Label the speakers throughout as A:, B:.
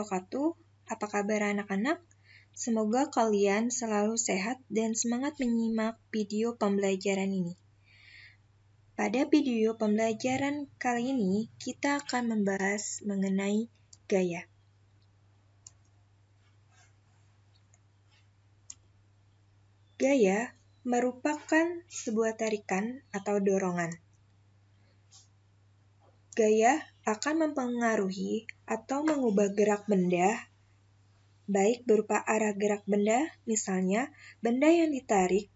A: wabarakatuh. Apa kabar anak-anak? Semoga kalian selalu sehat dan semangat menyimak video pembelajaran ini. Pada video pembelajaran kali ini, kita akan membahas mengenai gaya. Gaya merupakan sebuah tarikan atau dorongan Gaya akan mempengaruhi atau mengubah gerak benda, baik berupa arah gerak benda, misalnya benda yang ditarik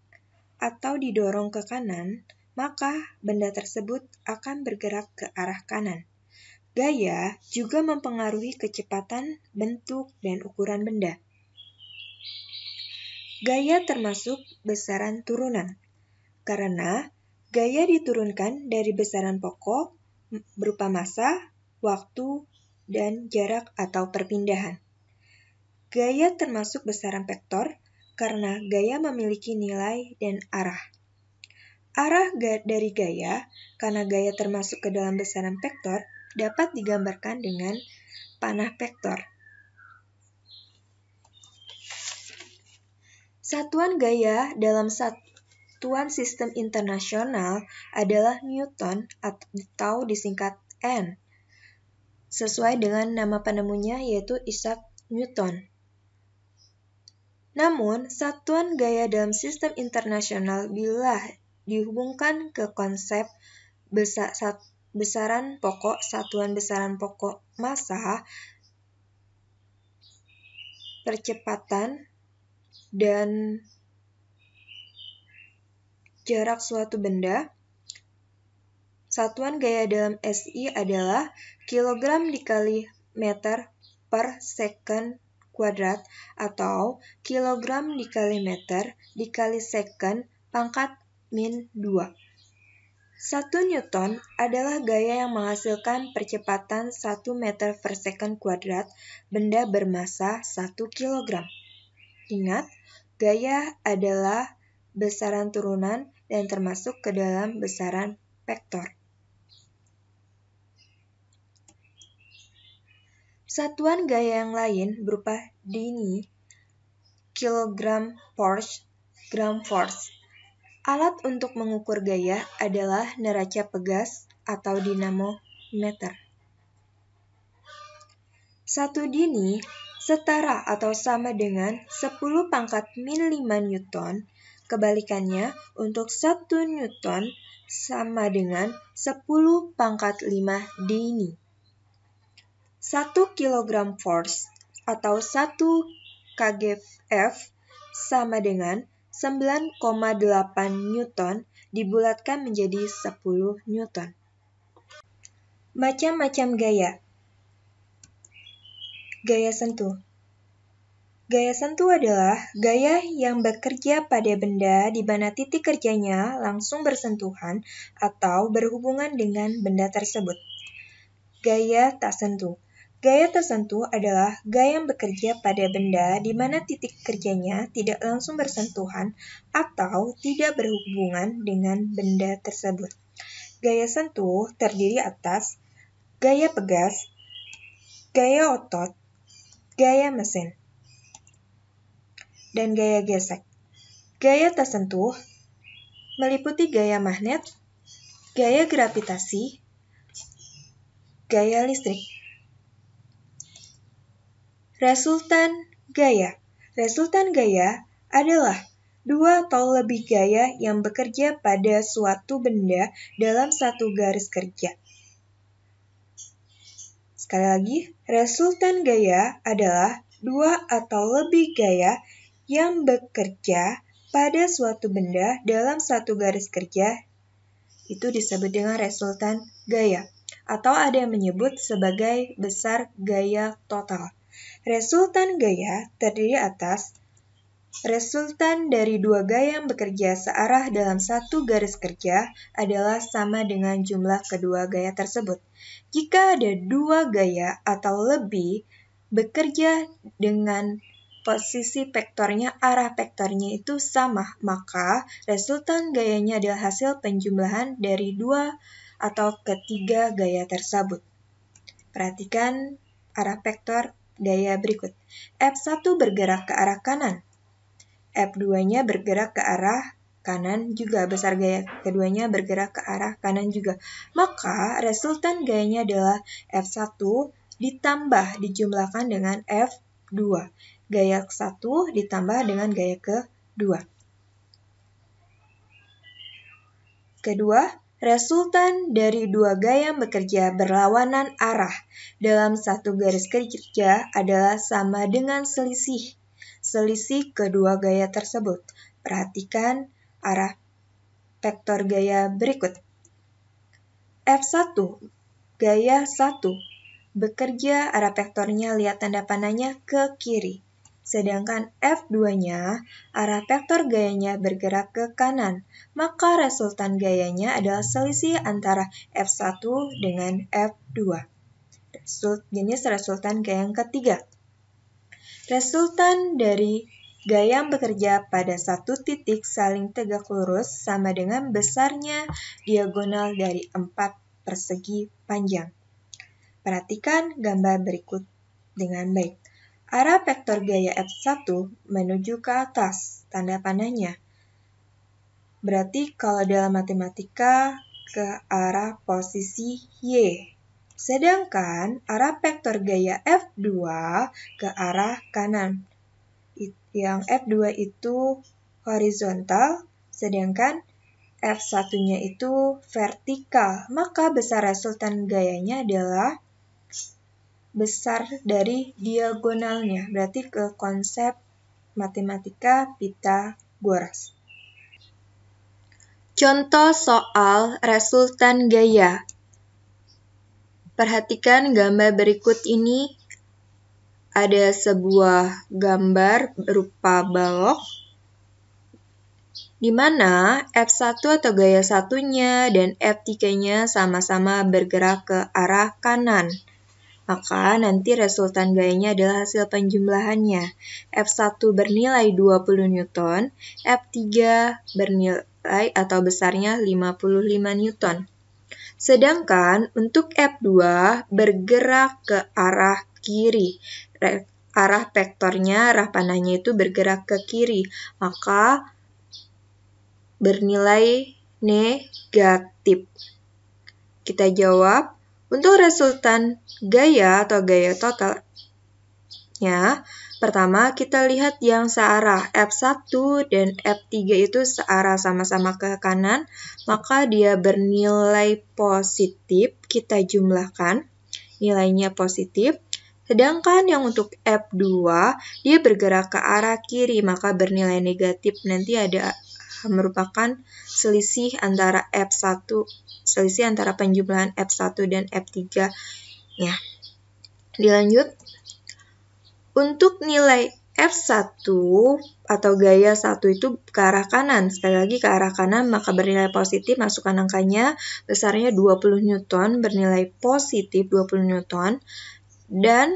A: atau didorong ke kanan, maka benda tersebut akan bergerak ke arah kanan. Gaya juga mempengaruhi kecepatan, bentuk, dan ukuran benda. Gaya termasuk besaran turunan, karena gaya diturunkan dari besaran pokok berupa masa, waktu, dan jarak atau perpindahan. Gaya termasuk besaran vektor karena gaya memiliki nilai dan arah. Arah dari gaya, karena gaya termasuk ke dalam besaran vektor, dapat digambarkan dengan panah vektor. Satuan gaya dalam satu Tuan sistem internasional adalah Newton atau disingkat N, sesuai dengan nama penemunya yaitu Isaac Newton. Namun, satuan gaya dalam sistem internasional bila dihubungkan ke konsep besaran pokok, satuan besaran pokok massa, percepatan, dan jarak suatu benda. Satuan gaya dalam SI adalah kilogram dikali meter per second kuadrat atau kilogram dikali meter dikali second pangkat min 2. Satu newton adalah gaya yang menghasilkan percepatan 1 meter per second kuadrat benda bermassa 1 kilogram. Ingat, gaya adalah besaran turunan dan termasuk ke dalam besaran vektor. Satuan gaya yang lain berupa dini, kilogram force, gram force. Alat untuk mengukur gaya adalah neraca pegas atau dinamometer. Satu dini setara atau sama dengan 10 pangkat min 5 Newton Kebalikannya, untuk 1 Newton sama dengan 10 pangkat 5 dini. 1 kg force atau 1 kgf sama dengan 9,8 Newton dibulatkan menjadi 10 Newton. Macam-macam gaya Gaya sentuh Gaya sentuh adalah gaya yang bekerja pada benda di mana titik kerjanya langsung bersentuhan atau berhubungan dengan benda tersebut. Gaya tak sentuh. Gaya tersentuh adalah gaya yang bekerja pada benda di mana titik kerjanya tidak langsung bersentuhan atau tidak berhubungan dengan benda tersebut. Gaya sentuh terdiri atas gaya pegas, gaya otot, gaya mesin dan gaya gesek. Gaya tersentuh meliputi gaya magnet, gaya gravitasi, gaya listrik. Resultan gaya Resultan gaya adalah dua atau lebih gaya yang bekerja pada suatu benda dalam satu garis kerja. Sekali lagi, resultan gaya adalah dua atau lebih gaya yang bekerja pada suatu benda dalam satu garis kerja itu disebut dengan resultan gaya atau ada yang menyebut sebagai besar gaya total. Resultan gaya terdiri atas resultan dari dua gaya yang bekerja searah dalam satu garis kerja adalah sama dengan jumlah kedua gaya tersebut. Jika ada dua gaya atau lebih bekerja dengan posisi vektornya, arah vektornya itu sama, maka resultan gayanya adalah hasil penjumlahan dari dua atau ketiga gaya tersebut. Perhatikan arah vektor gaya berikut. F1 bergerak ke arah kanan. F2-nya bergerak ke arah kanan juga, besar gaya keduanya bergerak ke arah kanan juga. Maka resultan gayanya adalah F1 ditambah dijumlahkan dengan F2 gaya ke-1 ditambah dengan gaya ke-2. Kedua, resultan dari dua gaya bekerja berlawanan arah dalam satu garis kerja adalah sama dengan selisih. Selisih kedua gaya tersebut. Perhatikan arah vektor gaya berikut. F1, gaya 1, bekerja arah vektornya lihat tanda panahnya ke kiri sedangkan F2-nya arah vektor gayanya bergerak ke kanan, maka resultan gayanya adalah selisih antara F1 dengan F2. Result, jenis resultan gaya yang ketiga. Resultan dari gaya yang bekerja pada satu titik saling tegak lurus sama dengan besarnya diagonal dari empat persegi panjang. Perhatikan gambar berikut dengan baik. Arah vektor gaya F1 menuju ke atas, tanda panahnya. Berarti kalau dalam matematika ke arah posisi Y. Sedangkan arah vektor gaya F2 ke arah kanan. Yang F2 itu horizontal, sedangkan F1-nya itu vertikal. Maka besar resultan gayanya adalah besar dari diagonalnya, berarti ke konsep matematika Pitagoras. Contoh soal resultan gaya. Perhatikan gambar berikut ini. Ada sebuah gambar berupa balok di mana F1 atau gaya satunya dan F3-nya sama-sama bergerak ke arah kanan maka nanti resultan gayanya adalah hasil penjumlahannya. F1 bernilai 20 Newton, F3 bernilai atau besarnya 55 Newton. Sedangkan untuk F2 bergerak ke arah kiri. Arah vektornya, arah panahnya itu bergerak ke kiri. Maka bernilai negatif. Kita jawab untuk resultan gaya atau gaya total ya. pertama kita lihat yang searah F1 dan F3 itu searah sama-sama ke kanan, maka dia bernilai positif, kita jumlahkan nilainya positif. Sedangkan yang untuk F2, dia bergerak ke arah kiri, maka bernilai negatif. Nanti ada merupakan selisih antara F1 selisih antara penjumlahan F1 dan F3 ya. Nah, dilanjut untuk nilai F1 atau gaya 1 itu ke arah kanan. Sekali lagi ke arah kanan maka bernilai positif masukkan angkanya besarnya 20 Newton bernilai positif 20 Newton dan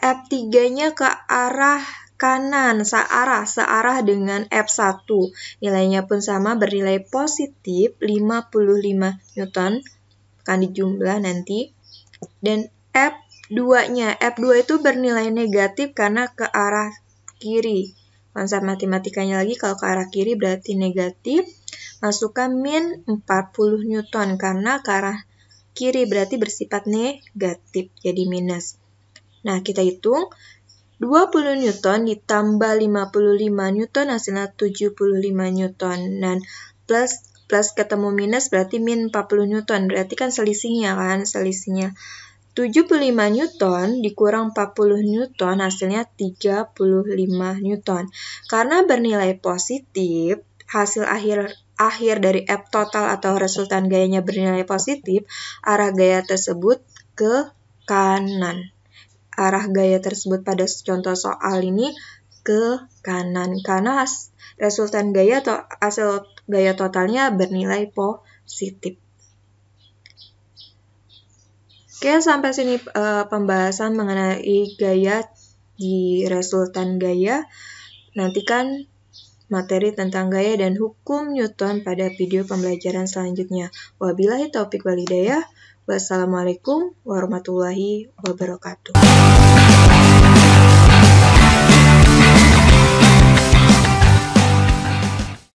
A: F3-nya ke arah kanan, searah, searah dengan F1. Nilainya pun sama bernilai positif 55 Newton, akan dijumlah nanti. Dan F2-nya, F2 itu bernilai negatif karena ke arah kiri. Konsep matematikanya lagi, kalau ke arah kiri berarti negatif. Masukkan min 40 Newton karena ke arah kiri berarti bersifat negatif, jadi minus. Nah, kita hitung 20 Newton ditambah 55 Newton hasilnya 75 Newton. Dan plus plus ketemu minus berarti min 40 Newton. Berarti kan selisihnya kan, selisihnya. 75 Newton dikurang 40 Newton hasilnya 35 Newton. Karena bernilai positif, hasil akhir akhir dari F total atau resultan gayanya bernilai positif, arah gaya tersebut ke kanan arah gaya tersebut pada contoh soal ini ke kanan karena resultan gaya atau hasil gaya totalnya bernilai positif. Oke, sampai sini e, pembahasan mengenai gaya di resultan gaya. Nantikan materi tentang gaya dan hukum Newton pada video pembelajaran selanjutnya. Wabillahi taufik walidayah. Wassalamualaikum warahmatullahi wabarakatuh.